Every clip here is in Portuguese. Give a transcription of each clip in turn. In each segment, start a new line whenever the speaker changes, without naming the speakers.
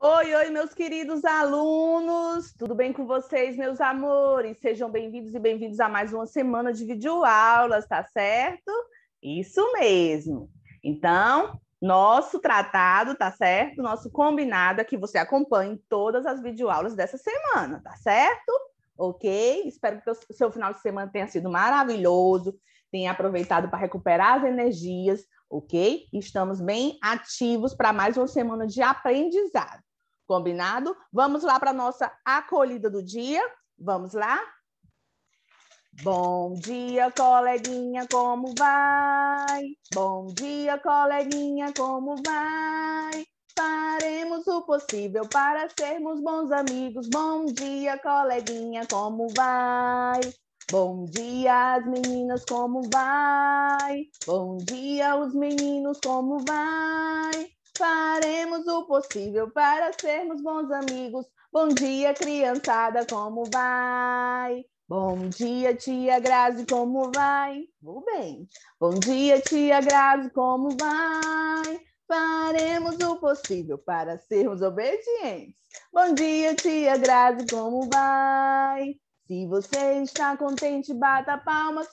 Oi, oi, meus queridos alunos! Tudo bem com vocês, meus amores? Sejam bem-vindos e bem-vindos a mais uma semana de videoaulas, tá certo? Isso mesmo! Então, nosso tratado, tá certo? Nosso combinado é que você acompanhe todas as videoaulas dessa semana, tá certo? Ok? Espero que o seu final de semana tenha sido maravilhoso, tenha aproveitado para recuperar as energias, ok? Estamos bem ativos para mais uma semana de aprendizado. Combinado? Vamos lá para a nossa acolhida do dia. Vamos lá? Bom dia, coleguinha, como vai? Bom dia, coleguinha, como vai? Faremos o possível para sermos bons amigos. Bom dia, coleguinha, como vai? Bom dia, as meninas, como vai? Bom dia, os meninos, como vai? Faremos o possível para sermos bons amigos. Bom dia, criançada, como vai? Bom dia, tia Grazi, como vai? Vou bem. Bom dia, tia Grazi, como vai? Faremos o possível para sermos obedientes. Bom dia, tia Grazi, como vai? Se você está contente, bata palmas.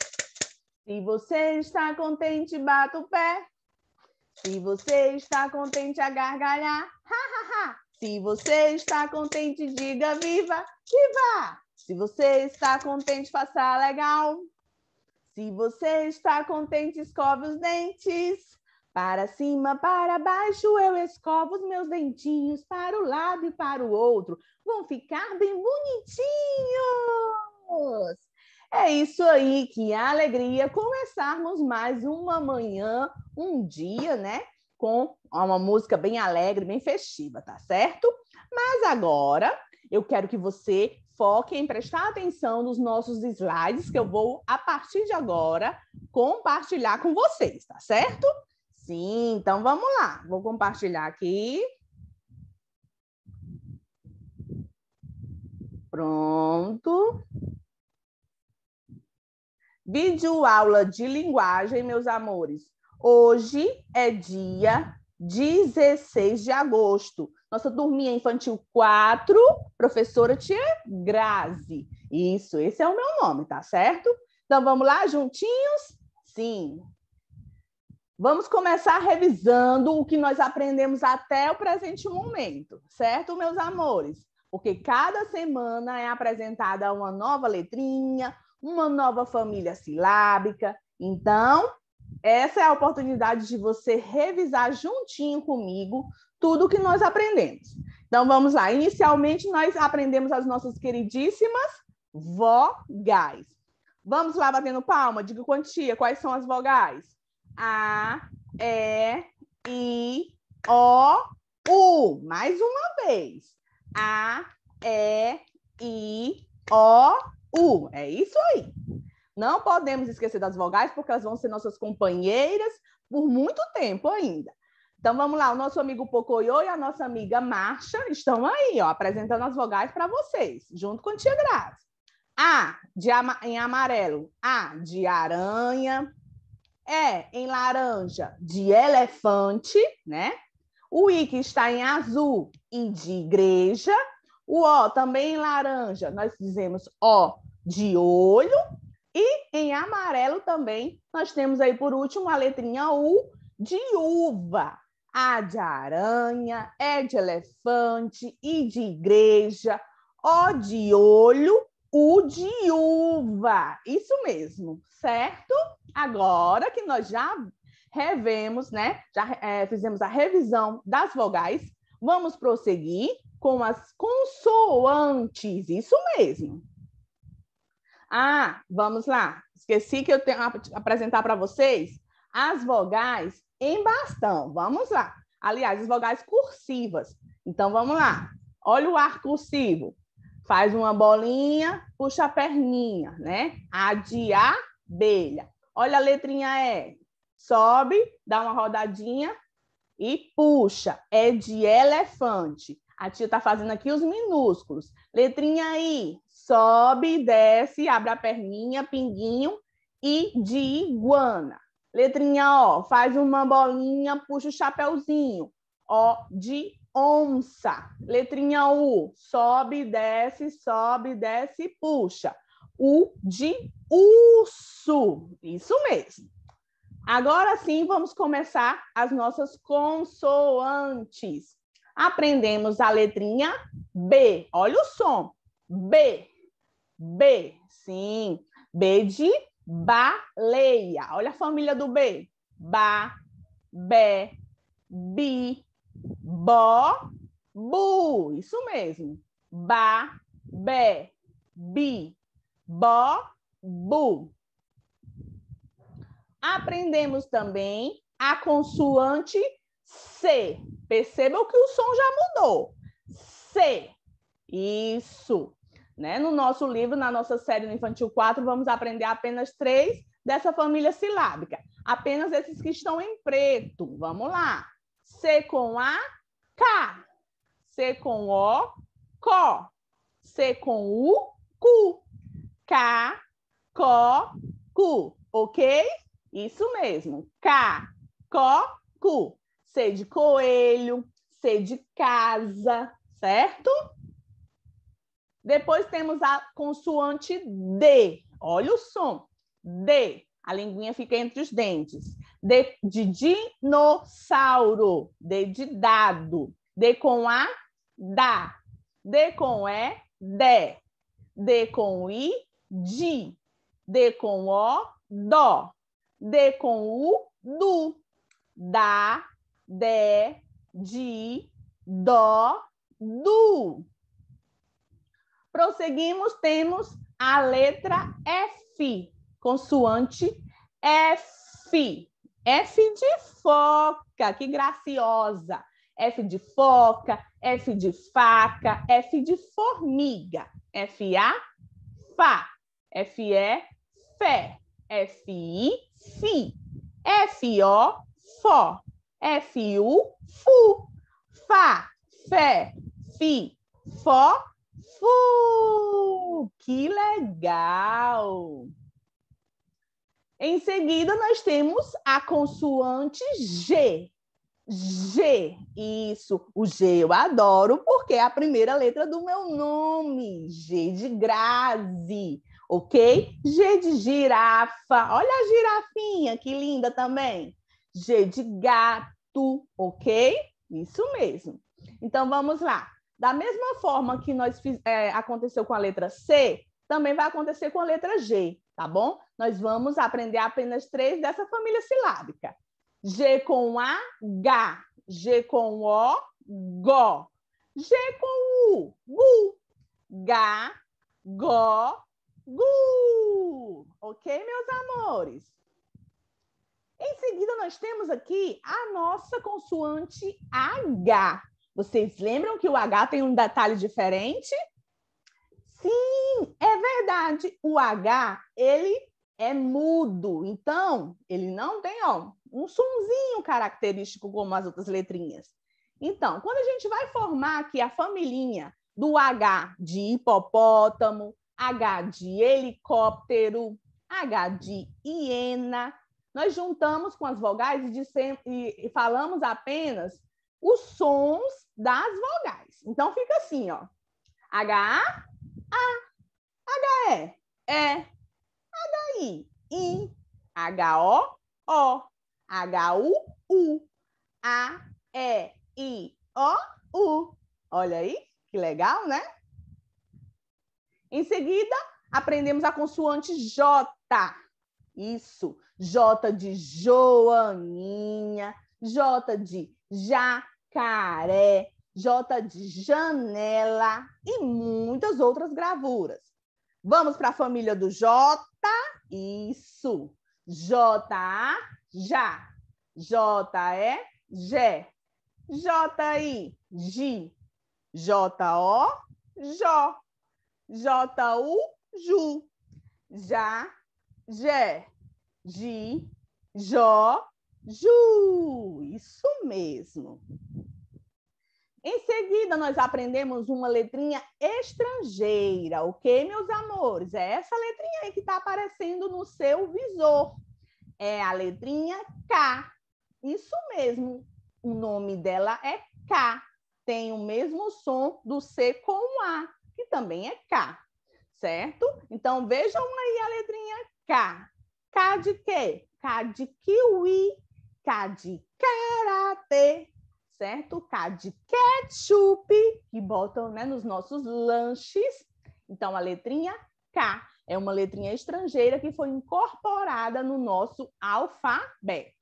Se você está contente, bata o pé. Se você está contente a gargalhar, ha, ha, ha. Se você está contente, diga viva, viva. Se você está contente, faça legal. Se você está contente, escove os dentes. Para cima, para baixo, eu escovo os meus dentinhos para o lado e para o outro. Vão ficar bem bonitinhos. É isso aí, que alegria começarmos mais uma manhã um dia, né? Com uma música bem alegre, bem festiva, tá certo? Mas agora eu quero que você foque em prestar atenção nos nossos slides que eu vou, a partir de agora, compartilhar com vocês, tá certo? Sim, então vamos lá. Vou compartilhar aqui. Pronto. Vídeo aula de linguagem, meus amores. Hoje é dia 16 de agosto. Nossa turminha infantil 4, professora Tia Grazi. Isso, esse é o meu nome, tá certo? Então vamos lá, juntinhos? Sim. Vamos começar revisando o que nós aprendemos até o presente momento, certo, meus amores? Porque cada semana é apresentada uma nova letrinha, uma nova família silábica. Então, essa é a oportunidade de você revisar juntinho comigo tudo o que nós aprendemos. Então vamos lá. Inicialmente nós aprendemos as nossas queridíssimas vogais. Vamos lá batendo palma, diga quantia, quais são as vogais? A, E, I, O, U. Mais uma vez. A, E, I, O, U. É isso aí. Não podemos esquecer das vogais, porque elas vão ser nossas companheiras por muito tempo ainda. Então vamos lá, o nosso amigo Pocoyo e a nossa amiga Marcha estão aí, ó, apresentando as vogais para vocês, junto com a tia Grazi. A de ama em amarelo, A de aranha. E em laranja, de elefante, né? O I que está em azul e de igreja. O O também em laranja, nós dizemos O de olho. E em amarelo também, nós temos aí por último a letrinha U de uva. A de aranha, E de elefante, I de igreja, O de olho, U de uva. Isso mesmo, certo? Agora que nós já revemos, né? Já é, fizemos a revisão das vogais, vamos prosseguir com as consoantes. Isso mesmo. Ah, vamos lá. Esqueci que eu tenho a apresentar para vocês as vogais em bastão. Vamos lá. Aliás, as vogais cursivas. Então vamos lá. Olha o ar cursivo. Faz uma bolinha, puxa a perninha, né? A de abelha. Olha a letrinha E. Sobe, dá uma rodadinha e puxa. É de elefante. A tia está fazendo aqui os minúsculos. Letrinha I, sobe, desce, abre a perninha, pinguinho e de iguana. Letrinha O, faz uma bolinha, puxa o chapéuzinho. O de onça. Letrinha U, sobe, desce, sobe, desce, puxa. U de urso. Isso mesmo. Agora sim, vamos começar as nossas consoantes. Aprendemos a letrinha B. Olha o som. B. B, sim. B de baleia. Olha a família do B. Ba, bé, bi, bo, bu. Isso mesmo. Ba, bé, bi, bo, bu. Aprendemos também a consoante C. Percebam que o som já mudou. C. Isso. Né? No nosso livro, na nossa série no Infantil 4, vamos aprender apenas três dessa família silábica. Apenas esses que estão em preto. Vamos lá. C com A, K. C com O, CO. C com U, CU. K, CO, CU. Ok? Isso mesmo. K, CO, CU. C de coelho, C de casa, certo? Depois temos a consoante D. Olha o som. D. A linguinha fica entre os dentes. D de dinossauro. D de dado. D com A, dá. D com é, E, dé. D com I, di. D com O, dó. D com U, du. Dá, dé, di, dó, du. Prosseguimos, temos a letra F, consoante F. F de foca, que graciosa. F de foca, F de faca, F de formiga. F-A, fa. F-E, fé. F-I, fi. F-O, fó. F-U, fu. Fá, fé, fi, fó, fu, que legal! Em seguida, nós temos a consoante G. G, isso. O G eu adoro porque é a primeira letra do meu nome. G de Grazi, ok? G de girafa. Olha a girafinha, que linda também. G de gato, ok? Isso mesmo. Então vamos lá. Da mesma forma que nós é, aconteceu com a letra C, também vai acontecer com a letra G, tá bom? Nós vamos aprender apenas três dessa família silábica. G com A, G. G com O, GO. G com U, GU. G, GO, GU. Ok, meus amores? Em seguida, nós temos aqui a nossa consoante H. Vocês lembram que o H tem um detalhe diferente? Sim, é verdade. O H, ele é mudo, então ele não tem ó, um sonzinho característico como as outras letrinhas. Então, quando a gente vai formar aqui a familhinha do H de hipopótamo, H de helicóptero, H de hiena, nós juntamos com as vogais e, dissemos, e falamos apenas os sons das vogais. Então fica assim, ó. H, A, H, E, E, é. H, I, I, H, O, O, H, U, U, A, E, I, O, U. Olha aí, que legal, né? Em seguida, aprendemos a consoante J. Isso. J de Joaninha, J de Já, Caré, J de janela e muitas outras gravuras. Vamos para a família do J. Isso. J A já. J E G. J I G. J O Jó. J U Ju. Já, G. G Jó, Ju. Isso mesmo. Em seguida, nós aprendemos uma letrinha estrangeira, ok, meus amores? É essa letrinha aí que está aparecendo no seu visor. É a letrinha K. Isso mesmo, o nome dela é K. Tem o mesmo som do C com o A, que também é K, certo? Então, vejam aí a letrinha K. K de quê? K de kiwi, K de karatê, certo? K de ketchup, que botam né, nos nossos lanches. Então, a letrinha K é uma letrinha estrangeira que foi incorporada no nosso alfabeto.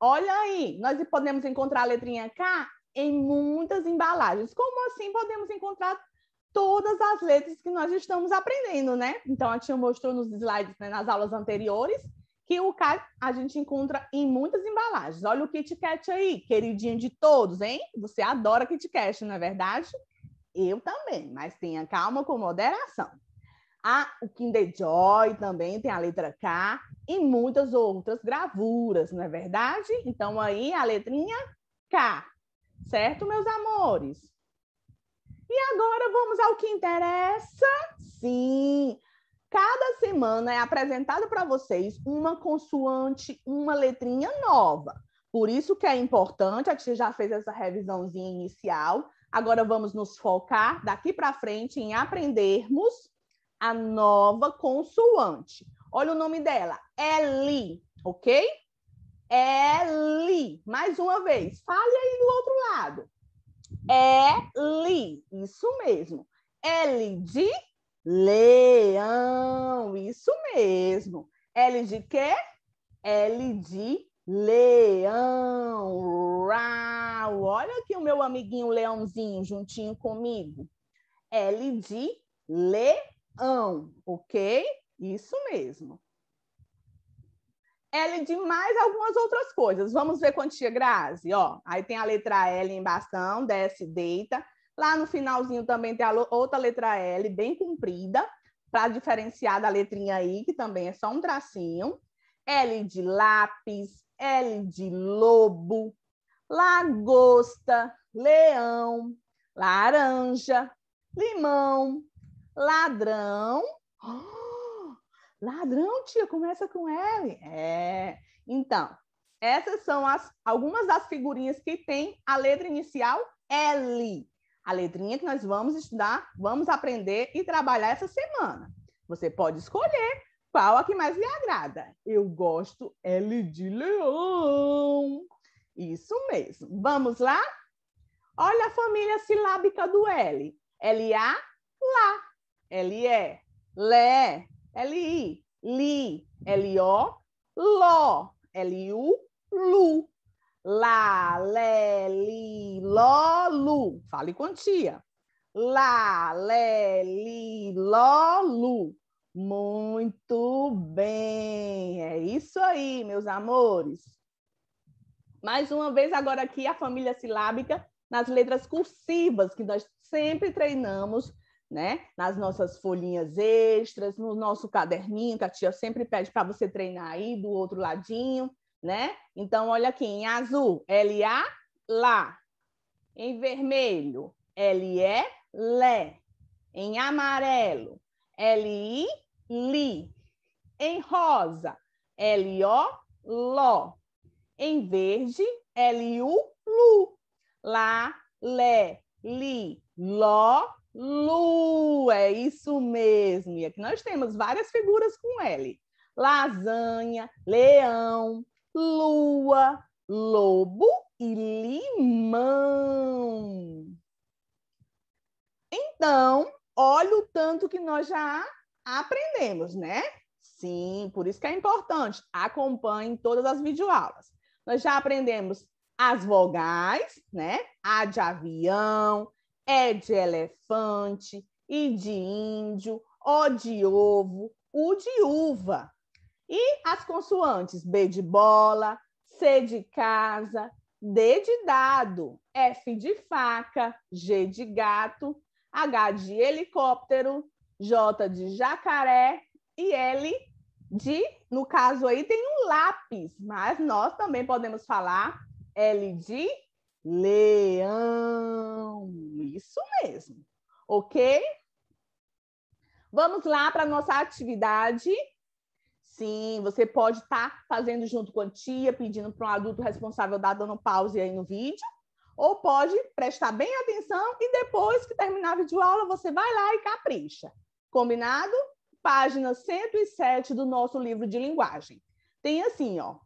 Olha aí, nós podemos encontrar a letrinha K em muitas embalagens. Como assim podemos encontrar todas as letras que nós estamos aprendendo, né? Então, a tia mostrou nos slides, né, nas aulas anteriores, que o a gente encontra em muitas embalagens. Olha o Kit Kat aí, queridinho de todos, hein? Você adora Kit Kat, não é verdade? Eu também, mas tenha calma com moderação. Ah, o Kinder Joy também tem a letra K e muitas outras gravuras, não é verdade? Então aí a letrinha K, certo, meus amores? E agora vamos ao que interessa? Sim, Cada semana é apresentado para vocês uma consoante, uma letrinha nova. Por isso que é importante, a gente já fez essa revisãozinha inicial. Agora vamos nos focar daqui para frente em aprendermos a nova consoante. Olha o nome dela, Eli, ok? Eli. Mais uma vez, fale aí do outro lado. Eli, isso mesmo. L de leão. Isso mesmo. L de quê? L de leão. Olha aqui o meu amiguinho leãozinho juntinho comigo. L de leão, ok? Isso mesmo. L de mais algumas outras coisas. Vamos ver quantia, Grazi. Ó, aí tem a letra L em bastão, desce, deita. Lá no finalzinho também tem a outra letra L, bem comprida, para diferenciar da letrinha I, que também é só um tracinho. L de lápis, L de lobo, lagosta, leão, laranja, limão, ladrão. Oh, ladrão, tia, começa com L. É. Então, essas são as, algumas das figurinhas que tem a letra inicial L a letrinha que nós vamos estudar, vamos aprender e trabalhar essa semana. Você pode escolher qual a que mais lhe agrada. Eu gosto L de leão. Isso mesmo. Vamos lá? Olha a família silábica do L. L-A, lá. L-E, lé. L-I, li. L-O, ló. L-U, lu. Lá, lé, li, ló, lu. Fale com a tia. Lá, lé, li, ló, lu. Muito bem. É isso aí, meus amores. Mais uma vez agora aqui a família silábica nas letras cursivas que nós sempre treinamos, né? Nas nossas folhinhas extras, no nosso caderninho, que a tia sempre pede para você treinar aí do outro ladinho né? Então, olha aqui, em azul, L-A, lá. Em vermelho, L-E, lé. Em amarelo, L-I, li. Em rosa, L-O, ló. Em verde, L-U, lu. Lá, lé, li, ló, lu. É isso mesmo. E aqui nós temos várias figuras com L. Lasanha, leão, lua, lobo e limão. Então, olha o tanto que nós já aprendemos, né? Sim, por isso que é importante. Acompanhe todas as videoaulas. Nós já aprendemos as vogais, né? A de avião, é E de elefante, I de índio, O de ovo, U de uva. E as consoantes B de bola, C de casa, D de dado, F de faca, G de gato, H de helicóptero, J de jacaré e L de, no caso aí tem um lápis, mas nós também podemos falar L de leão. Isso mesmo. OK? Vamos lá para nossa atividade Sim, você pode estar tá fazendo junto com a tia, pedindo para um adulto responsável dar dando pause aí no vídeo, ou pode prestar bem atenção e depois que terminar a videoaula, você vai lá e capricha. Combinado? Página 107 do nosso livro de linguagem. Tem assim, ó.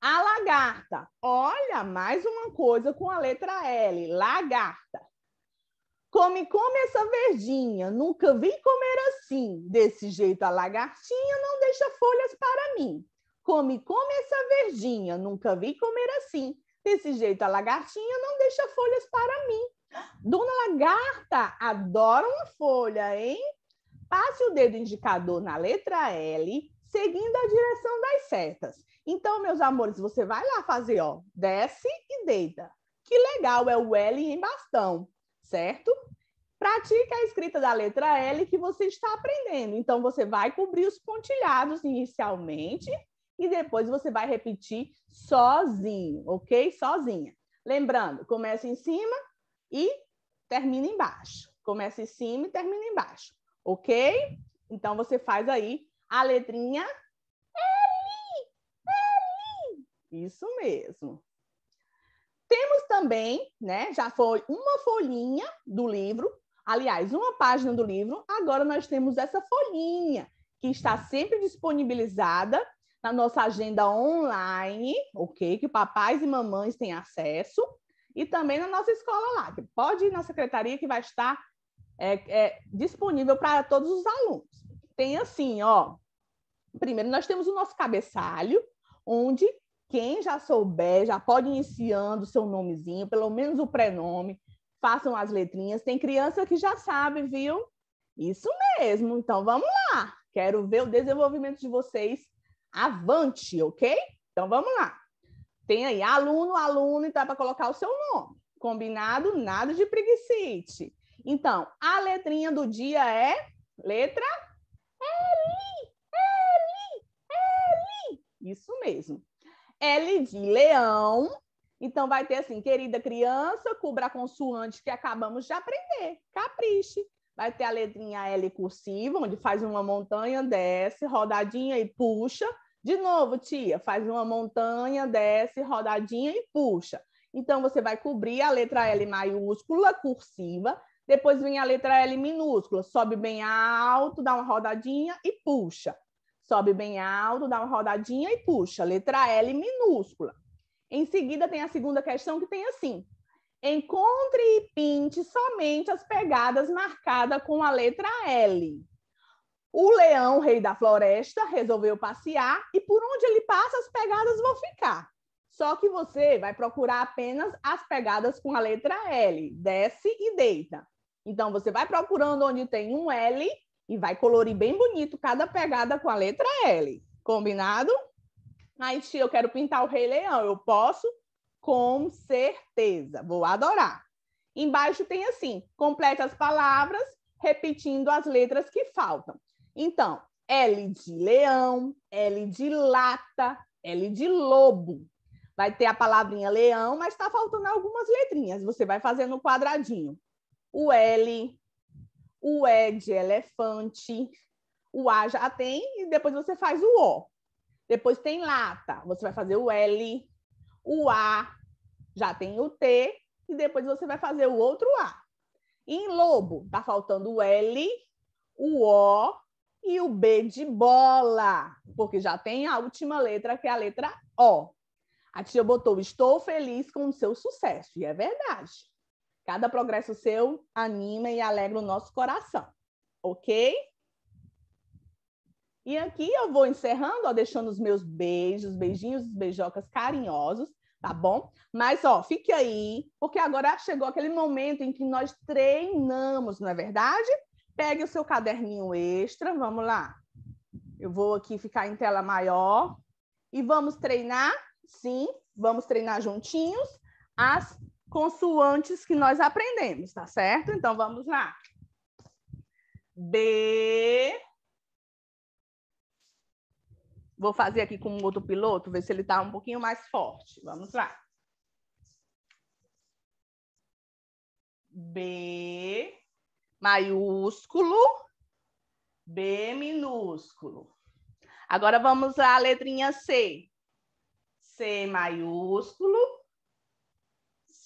A lagarta. Olha, mais uma coisa com a letra L, lagarta. Come, come essa verdinha, nunca vi comer assim. Desse jeito a lagartinha não deixa folhas para mim. Come, come essa verdinha, nunca vi comer assim. Desse jeito a lagartinha não deixa folhas para mim. Dona Lagarta adora uma folha, hein? Passe o dedo indicador na letra L, seguindo a direção das setas. Então, meus amores, você vai lá fazer, ó, desce e deita. Que legal é o L em bastão certo? Pratique a escrita da letra L que você está aprendendo. Então, você vai cobrir os pontilhados inicialmente e depois você vai repetir sozinho, ok? Sozinha. Lembrando, começa em cima e termina embaixo. Começa em cima e termina embaixo, ok? Então, você faz aí a letrinha L, L. Isso mesmo também, né, já foi uma folhinha do livro, aliás, uma página do livro, agora nós temos essa folhinha que está sempre disponibilizada na nossa agenda online, ok? Que papais e mamães têm acesso, e também na nossa escola lá, que pode ir na secretaria que vai estar é, é, disponível para todos os alunos. Tem assim, ó. Primeiro, nós temos o nosso cabeçalho, onde quem já souber, já pode iniciando o seu nomezinho, pelo menos o prenome, façam as letrinhas. Tem criança que já sabe, viu? Isso mesmo. Então vamos lá. Quero ver o desenvolvimento de vocês avante, ok? Então vamos lá. Tem aí aluno, aluno, então é para colocar o seu nome. Combinado? Nada de preguicite. Então, a letrinha do dia é letra L, L, L. Isso mesmo. L de leão. Então, vai ter assim, querida criança, cubra a consoante que acabamos de aprender. Capriche. Vai ter a letrinha L cursiva, onde faz uma montanha, desce, rodadinha e puxa. De novo, tia, faz uma montanha, desce, rodadinha e puxa. Então, você vai cobrir a letra L maiúscula, cursiva. Depois vem a letra L minúscula, sobe bem alto, dá uma rodadinha e puxa. Sobe bem alto, dá uma rodadinha e puxa. Letra L minúscula. Em seguida, tem a segunda questão que tem assim: encontre e pinte somente as pegadas marcadas com a letra L. O leão, rei da floresta, resolveu passear e por onde ele passa, as pegadas vão ficar. Só que você vai procurar apenas as pegadas com a letra L. Desce e deita. Então, você vai procurando onde tem um L e vai colorir bem bonito cada pegada com a letra L. Combinado? Aí, tia, eu quero pintar o Rei Leão. Eu posso? Com certeza. Vou adorar. Embaixo tem assim: complete as palavras repetindo as letras que faltam. Então, L de leão, L de lata, L de lobo. Vai ter a palavrinha leão, mas está faltando algumas letrinhas. Você vai fazer no quadradinho. O L, o E de elefante, o A já tem, e depois você faz o O. Depois tem lata, você vai fazer o L, o A, já tem o T, e depois você vai fazer o outro A. Em lobo, tá faltando o L, o O e o B de bola, porque já tem a última letra, que é a letra O. A tia botou: Estou feliz com o seu sucesso. E é verdade. Cada progresso seu anima e alegra o nosso coração, ok? E aqui eu vou encerrando, ó, deixando os meus beijos, beijinhos, beijocas carinhosos, tá bom? Mas, ó, fique aí, porque agora chegou aquele momento em que nós treinamos, não é verdade? Pegue o seu caderninho extra, vamos lá. Eu vou aqui ficar em tela maior e vamos treinar, sim, vamos treinar juntinhos as consoantes que nós aprendemos, tá certo? Então vamos lá. B. Vou fazer aqui com o outro piloto, ver se ele está um pouquinho mais forte. Vamos lá. B maiúsculo, B minúsculo. Agora vamos lá, a letrinha C. C maiúsculo,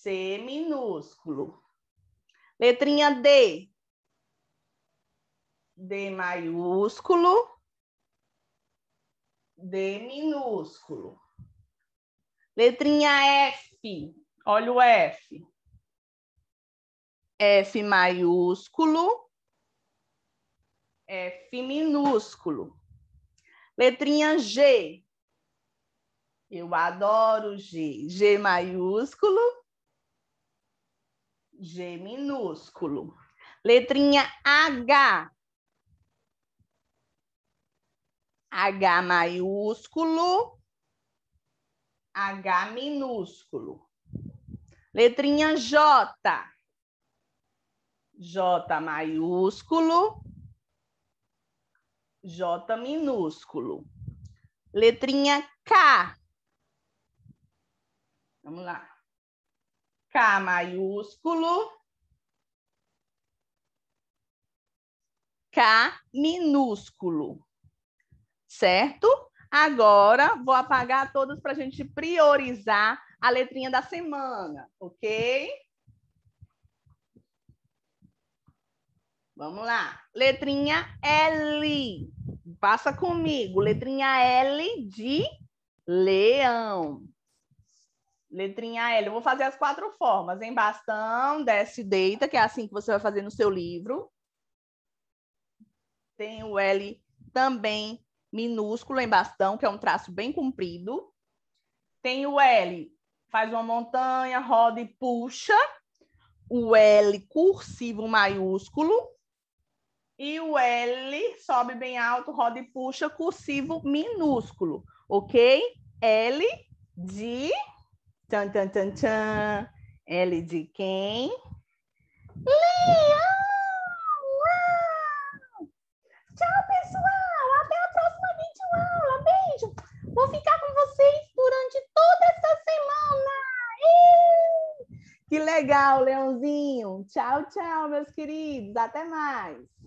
C minúsculo. Letrinha D. D maiúsculo. D minúsculo. Letrinha F. Olha o F. F maiúsculo. F minúsculo. Letrinha G. Eu adoro G. G maiúsculo G minúsculo. Letrinha H. H maiúsculo, H minúsculo. Letrinha J. J maiúsculo, J minúsculo. Letrinha K. Vamos lá. K maiúsculo, K minúsculo, certo? Agora, vou apagar todos para a gente priorizar a letrinha da semana, ok? Vamos lá. Letrinha L. Passa comigo. Letrinha L de leão. Letrinha L, eu vou fazer as quatro formas, em bastão, desce e deita, que é assim que você vai fazer no seu livro. Tem o L também minúsculo em bastão, que é um traço bem comprido. Tem o L, faz uma montanha, roda e puxa. O L cursivo maiúsculo. E o L sobe bem alto, roda e puxa, cursivo minúsculo, ok? L de Tchan, tchan, tchan, tchan. L de quem? Leão! Tchau, pessoal! Até a próxima videoaula. Beijo! Vou ficar com vocês durante toda essa semana. Que legal, Leãozinho! Tchau, tchau, meus queridos. Até mais!